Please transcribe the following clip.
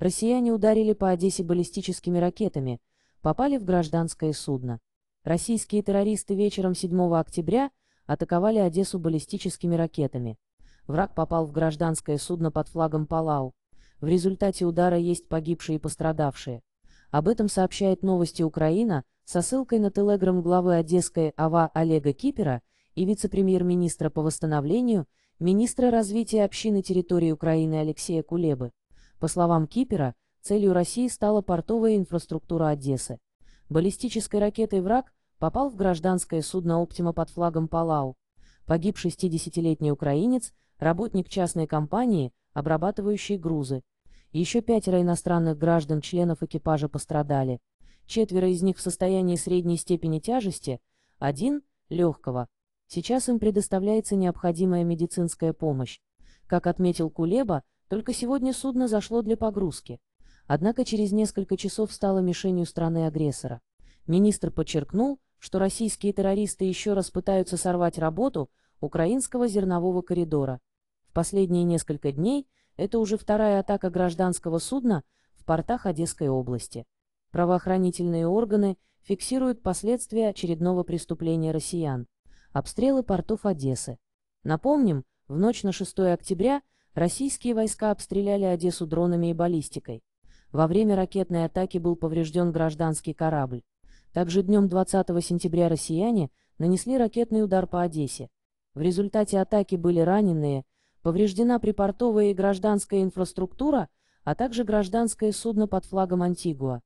Россияне ударили по Одессе баллистическими ракетами, попали в гражданское судно. Российские террористы вечером 7 октября атаковали Одессу баллистическими ракетами. Враг попал в гражданское судно под флагом Палау. В результате удара есть погибшие и пострадавшие. Об этом сообщает новости Украина со ссылкой на телеграм главы Одесской АВА Олега Кипера и вице-премьер-министра по восстановлению, министра развития общины территории Украины Алексея Кулебы. По словам Кипера, целью России стала портовая инфраструктура Одессы. Баллистической ракетой «Враг» попал в гражданское судно «Оптима» под флагом Палау. Погиб 60-летний украинец, работник частной компании, обрабатывающей грузы. Еще пятеро иностранных граждан членов экипажа пострадали. Четверо из них в состоянии средней степени тяжести, один – легкого. Сейчас им предоставляется необходимая медицинская помощь. Как отметил Кулеба, только сегодня судно зашло для погрузки. Однако через несколько часов стало мишенью страны-агрессора. Министр подчеркнул, что российские террористы еще раз пытаются сорвать работу украинского зернового коридора. В последние несколько дней это уже вторая атака гражданского судна в портах Одесской области. Правоохранительные органы фиксируют последствия очередного преступления россиян. Обстрелы портов Одессы. Напомним, в ночь на 6 октября Российские войска обстреляли Одессу дронами и баллистикой. Во время ракетной атаки был поврежден гражданский корабль. Также днем 20 сентября россияне нанесли ракетный удар по Одессе. В результате атаки были раненые, повреждена припортовая и гражданская инфраструктура, а также гражданское судно под флагом Антигуа.